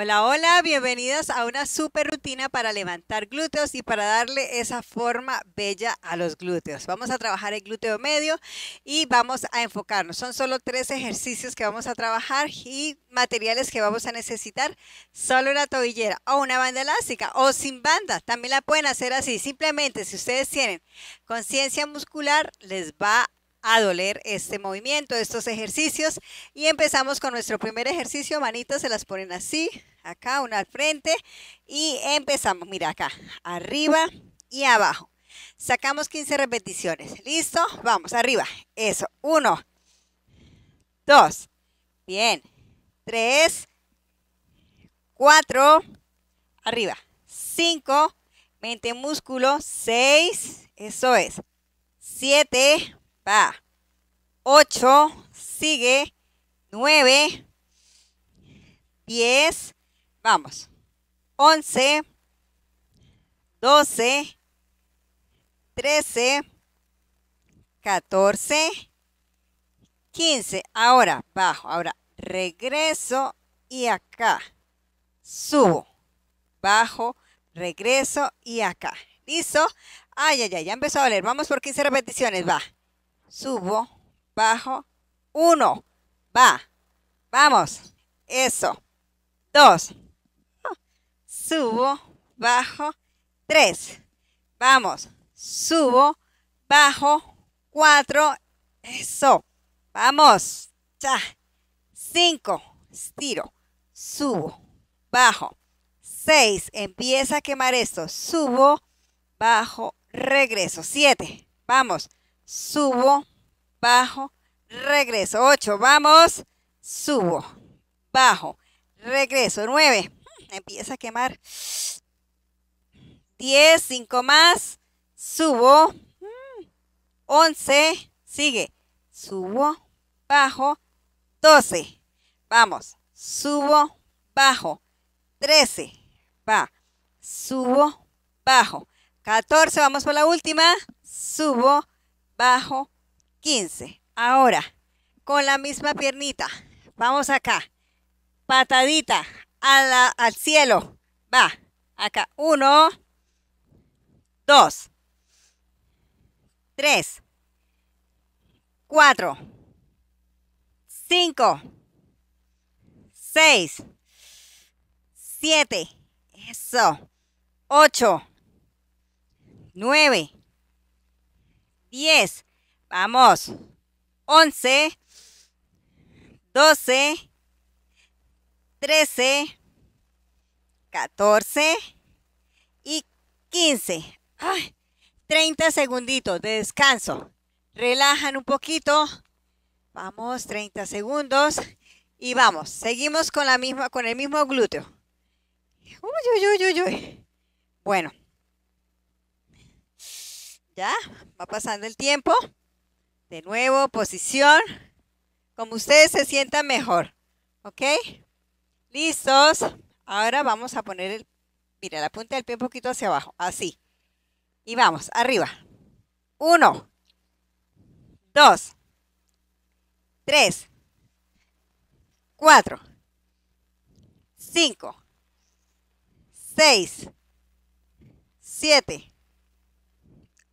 Hola, hola, bienvenidos a una super rutina para levantar glúteos y para darle esa forma bella a los glúteos. Vamos a trabajar el glúteo medio y vamos a enfocarnos. Son solo tres ejercicios que vamos a trabajar y materiales que vamos a necesitar. Solo una tobillera o una banda elástica o sin banda. También la pueden hacer así. Simplemente si ustedes tienen conciencia muscular, les va a doler este movimiento, estos ejercicios. Y empezamos con nuestro primer ejercicio. Manitas se las ponen así, acá, una al frente. Y empezamos, mira acá, arriba y abajo. Sacamos 15 repeticiones. ¿Listo? Vamos, arriba. Eso. Uno. Dos. Bien. Tres. Cuatro. Arriba. Cinco. Mente músculo. Seis. Eso es. Siete va. 8, sigue, 9, 10, vamos, 11, 12, 13, 14, 15. Ahora bajo, ahora regreso y acá. Subo, bajo, regreso y acá. ¿Listo? Ay, ay, ay, ya empezó a doler. Vamos por 15 repeticiones, va subo, bajo, 1, va, vamos, eso, 2, subo, bajo, 3, vamos, subo, bajo, 4, eso, vamos, ya 5, estiro, subo, bajo, 6, empieza a quemar esto, subo, bajo, regreso, 7, vamos, subo, bajo, regreso. Ocho, vamos, subo, bajo, regreso. Nueve. Hmm, empieza a quemar. 10, cinco más, subo. Hmm, once. sigue, subo, bajo. doce. vamos, subo, bajo. trece. va, subo, bajo. 14, vamos por la última, subo, abajo 15. Ahora, con la misma piernita, vamos acá, patadita a la, al cielo, va, acá, 1, 2, 3, 4, 5, 6, 7, eso, 8, 9, 10, vamos, 11, 12, 13, 14 y 15. 30 segunditos de descanso. Relajan un poquito. Vamos, 30 segundos. Y vamos, seguimos con, la misma, con el mismo glúteo. Uy, uy, uy, uy, uy. Bueno, ¿Ya? Va pasando el tiempo. De nuevo, posición. Como ustedes se sientan mejor. ¿Ok? Listos. Ahora vamos a poner el... Mira, la punta del pie un poquito hacia abajo. Así. Y vamos, arriba. Uno. Dos. Tres. Cuatro. Cinco. Seis. Siete.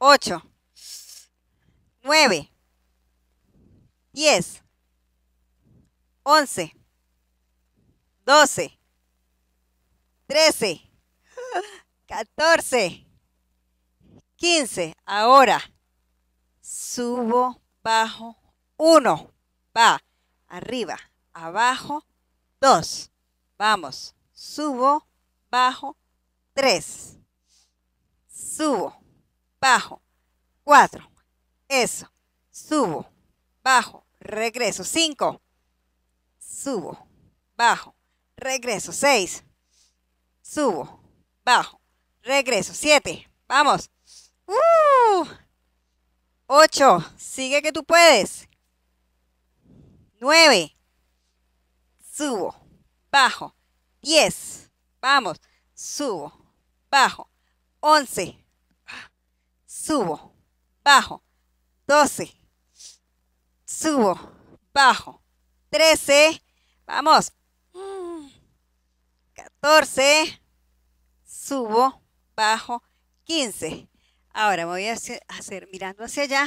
8, 9, 10, 11, 12, 13, 14, 15. Ahora subo, bajo, 1. Va, arriba, abajo, 2. Vamos, subo, bajo, 3. Subo, bajo, 4, eso, subo, bajo, regreso, 5, subo, bajo, regreso, 6, subo, bajo, regreso, 7, vamos, 8, ¡Uh! sigue que tú puedes, 9, subo, bajo, 10, vamos, subo, bajo, 11, subo, bajo, 12, subo, bajo, 13, vamos, 14, subo, bajo, 15. Ahora voy a hacer mirando hacia allá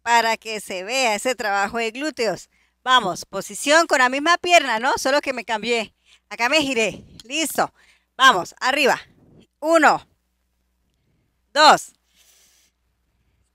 para que se vea ese trabajo de glúteos. Vamos, posición con la misma pierna, ¿no? Solo que me cambié. Acá me giré. Listo. Vamos, arriba. Uno, dos,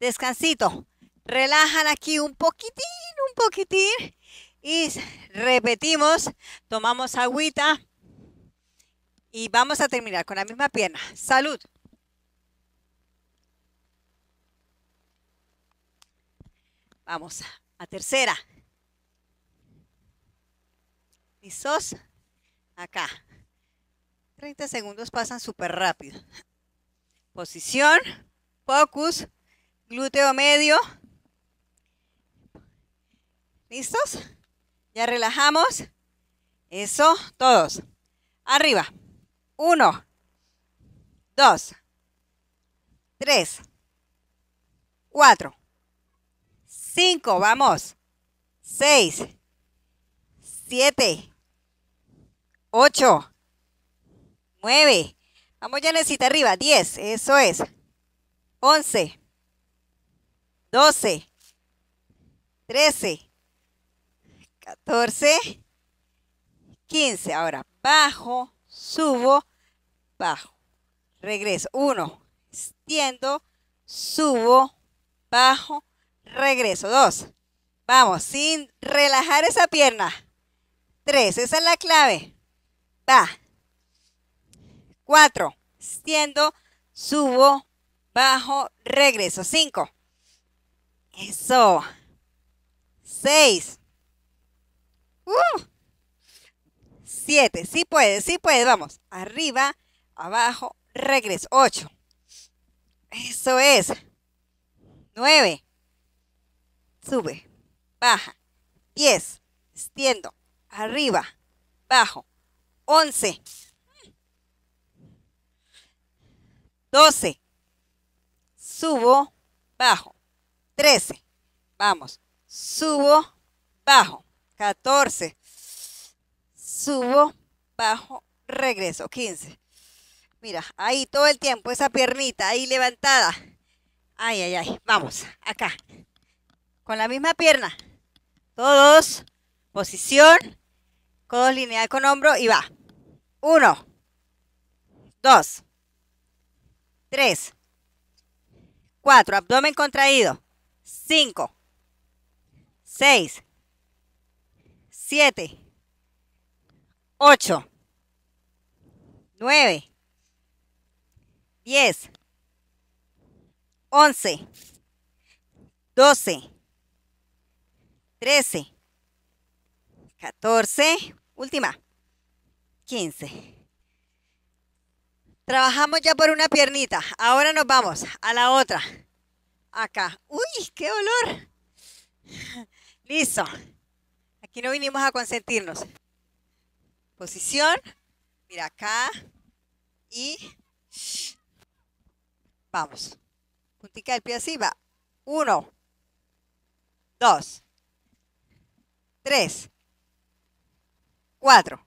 descansito. Relajan aquí un poquitín, un poquitín. Y repetimos, tomamos agüita y vamos a terminar con la misma pierna. Salud. Vamos a tercera. Pisos, Acá. 30 segundos pasan súper rápido. Posición, focus, glúteo medio. ¿Listos? Ya relajamos. Eso, todos. Arriba. Uno, dos, tres, cuatro, cinco, vamos. Seis, siete, ocho, nueve. Vamos, ya necesita arriba. Diez, eso es. Once. 12, 13, 14, 15. Ahora bajo, subo, bajo. Regreso. 1, extiendo, subo, bajo, regreso. 2, vamos, sin relajar esa pierna. 3, esa es la clave. Va. 4, extiendo, subo, bajo, regreso. 5, eso. Seis. Uh. Siete. Sí puedes, sí puedes. Vamos. Arriba, abajo, regreso. Ocho. Eso es. Nueve. Sube. Baja. Diez. Extiendo. Arriba. Bajo. Once. Doce. Subo. Bajo. 13. Vamos. Subo, bajo. 14. Subo, bajo, regreso. 15. Mira, ahí todo el tiempo, esa piernita ahí levantada. Ay, ay, ay. Vamos, acá. Con la misma pierna. Todos. Posición. Codos lineal con hombro y va. Uno. Dos. Tres. Cuatro. Abdomen contraído. 5, 6, 7, 8, 9, 10, 11, 12, 13, 14, última, 15. Trabajamos ya por una piernita. Ahora nos vamos a la otra acá. ¡Uy, qué olor! Listo. Aquí no vinimos a consentirnos. Posición. Mira acá. Y vamos. Puntica del pie así, va. Uno. Dos. Tres. Cuatro.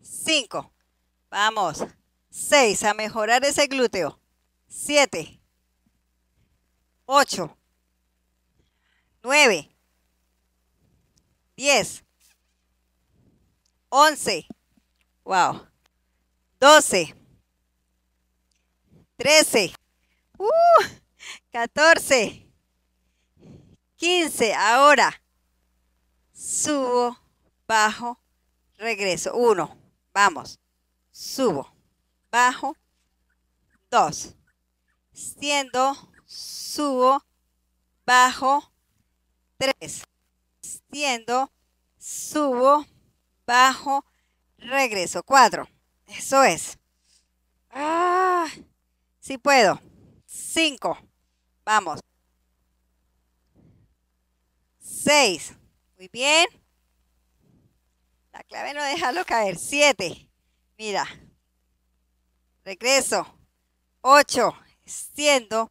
Cinco. Vamos. Seis. A mejorar ese glúteo. Siete. 8, 9, 10, 11, wow, 12, 13, uh, 14, 15, ahora subo, bajo, regreso, 1, vamos, subo, bajo, 2, siendo subo, bajo, 3. Extiendo, subo, bajo, regreso, 4. Eso es. Ah, sí puedo. 5. Vamos. 6. Muy bien. La clave no dejarlo caer. 7. Mira. Regreso. 8. Extiendo.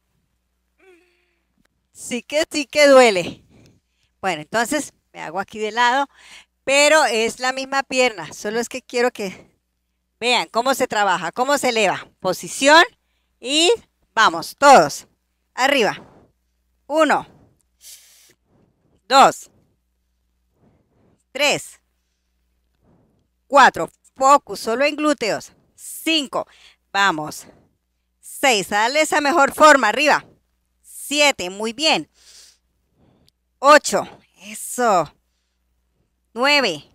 sí que sí que duele. Bueno, entonces me hago aquí de lado, pero es la misma pierna, solo es que quiero que vean cómo se trabaja, cómo se eleva. Posición y vamos, todos. Arriba. Uno. Dos. Tres. Cuatro. Focus, solo en glúteos. Cinco. Vamos. Seis. Dale esa mejor forma, arriba. 7, muy bien. 8, eso. 9,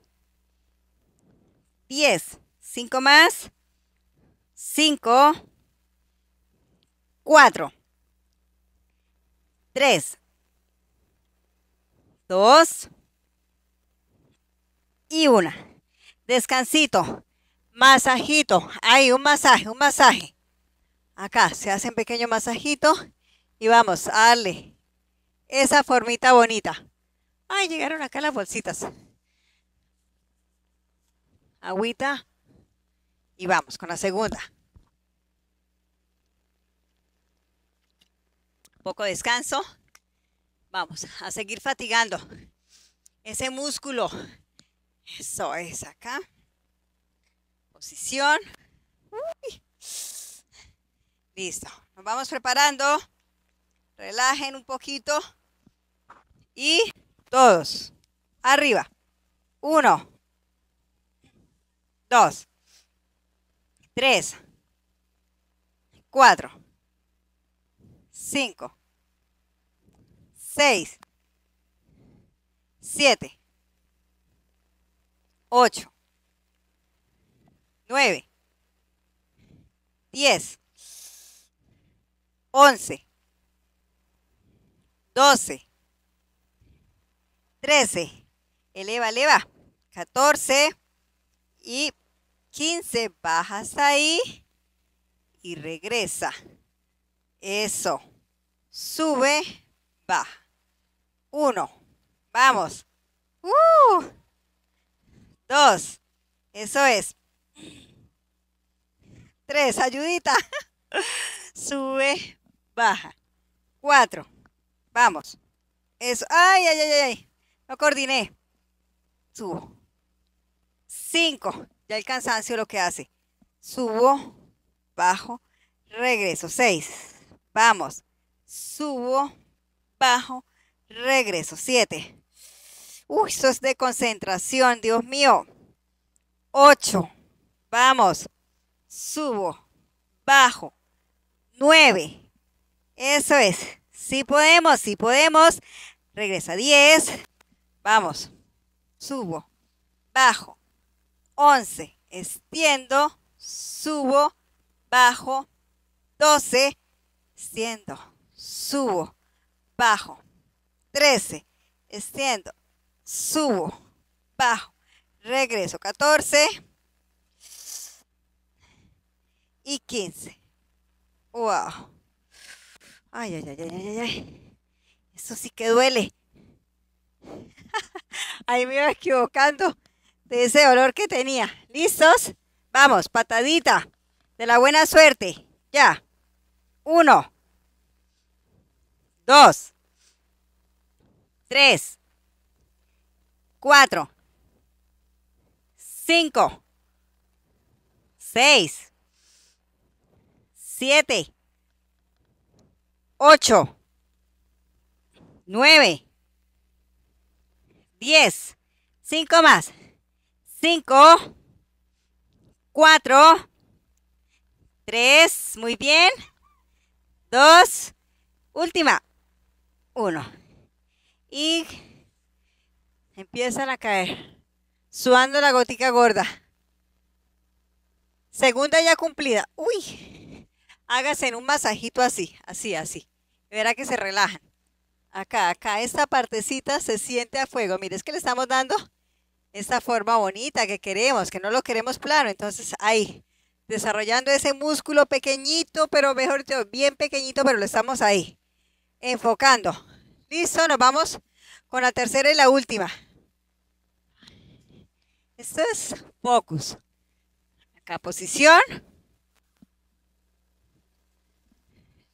10, 5 más, 5, 4, 3, 2 y 1. Descansito, masajito. Hay un masaje, un masaje. Acá se hace un pequeño masajito. Y vamos, a esa formita bonita. Ay, llegaron acá las bolsitas. Agüita. Y vamos con la segunda. Poco descanso. Vamos a seguir fatigando ese músculo. Eso es acá. Posición. Listo. Nos vamos preparando relajen un poquito y todos, arriba, uno, dos, tres, cuatro, cinco, seis, siete, ocho, nueve, diez, once, 12, 13, eleva, eleva, 14 y 15, bajas ahí y regresa. Eso, sube, baja. 1, vamos. Uh, 2. eso es. 3 ayudita. Sube, baja. 4. Vamos. Eso. Ay, ay, ay, ay. No coordiné. Subo. Cinco. Ya el cansancio lo que hace. Subo, bajo, regreso. Seis. Vamos. Subo, bajo, regreso. Siete. Uy, eso es de concentración, Dios mío. Ocho. Vamos. Subo, bajo. Nueve. Eso es. Sí podemos, si podemos. Regresa 10. Vamos. Subo, bajo. 11. Extiendo, subo, bajo. 12. Extiendo, subo, bajo. 13. Extiendo, subo, bajo. Regreso 14. Y 15. Wow. Ay, ay, ay, ay, ay, ay. Eso sí que duele. Ahí me iba equivocando de ese dolor que tenía. ¿Listos? Vamos, patadita. De la buena suerte. Ya. Uno. Dos. Tres. Cuatro. Cinco. Seis. Siete. 8, 9, 10, 5 más, 5, 4, 3, muy bien, 2, última, 1. Y empiezan a caer, sudando la gotica gorda. Segunda ya cumplida. Uy, hágase en un masajito así, así, así. Verá que se relajan. Acá, acá, esta partecita se siente a fuego. Mire, es que le estamos dando esta forma bonita que queremos, que no lo queremos plano. Entonces, ahí, desarrollando ese músculo pequeñito, pero mejor bien pequeñito, pero lo estamos ahí, enfocando. Listo, nos vamos con la tercera y la última. Esto es focus. Acá posición,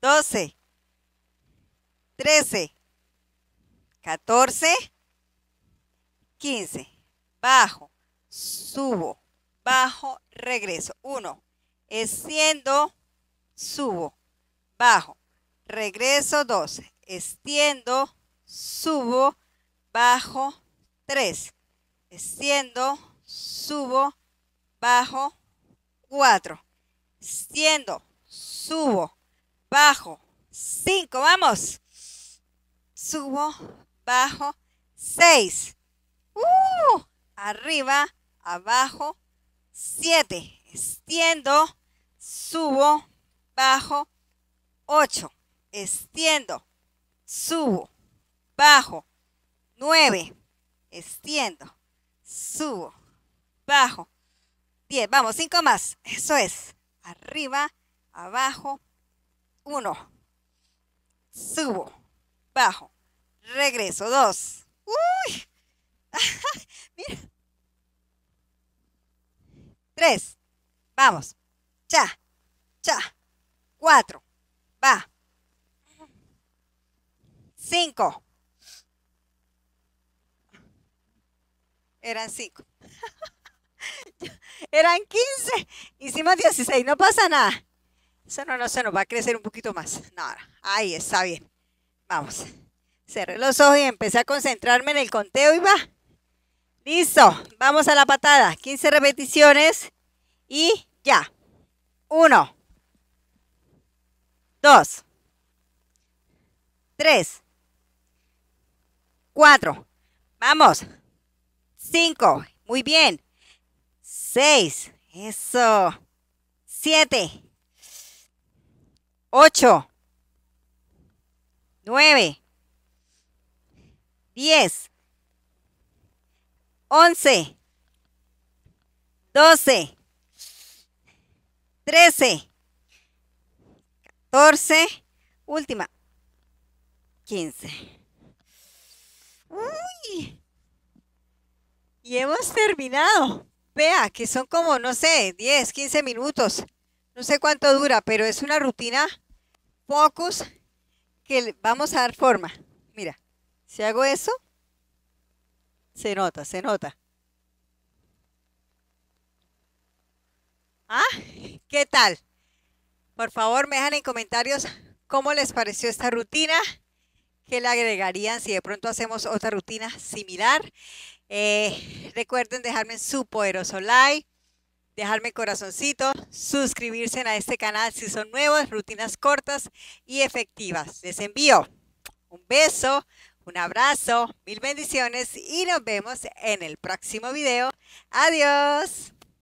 12, 13, 14, 15. Bajo, subo, bajo, regreso. 1. Extiendo, subo, bajo, regreso 2. Extiendo, subo, bajo 3. Extiendo, subo, bajo 4. Extiendo, subo, bajo, Cinco. vamos. Subo, bajo, Seis. Uh, arriba, abajo, Siete. Extiendo, subo, bajo, Ocho. Extiendo, subo, bajo, Nueve. Extiendo, subo, bajo, Diez. Vamos, Cinco más. Eso es. Arriba, abajo, 1. Subo. Bajo. Regreso. 2. ¡Uy! Mira. 3. Vamos. ya 4. Va. 5. Eran 5. Eran 15. Hicimos 16. No pasa nada. Eso no, no se nos va a crecer un poquito más. No, Ahí está bien. Vamos. Cerré los ojos y empecé a concentrarme en el conteo y va. Listo. Vamos a la patada. 15 repeticiones y ya. 1, 2, 3, 4. Vamos. 5. Muy bien. 6. Eso. 7. 8, 9, 10, 11, 12, 13, 14, última, 15. ¡Uy! Y hemos terminado. Vea que son como, no sé, 10, 15 minutos no sé cuánto dura, pero es una rutina focus que vamos a dar forma. Mira, si hago eso, se nota, se nota. ¿Ah? ¿Qué tal? Por favor, me dejan en comentarios cómo les pareció esta rutina, qué le agregarían si de pronto hacemos otra rutina similar. Eh, recuerden dejarme su poderoso like dejarme corazoncito, suscribirse a este canal si son nuevas rutinas cortas y efectivas. Les envío un beso, un abrazo, mil bendiciones y nos vemos en el próximo video. Adiós.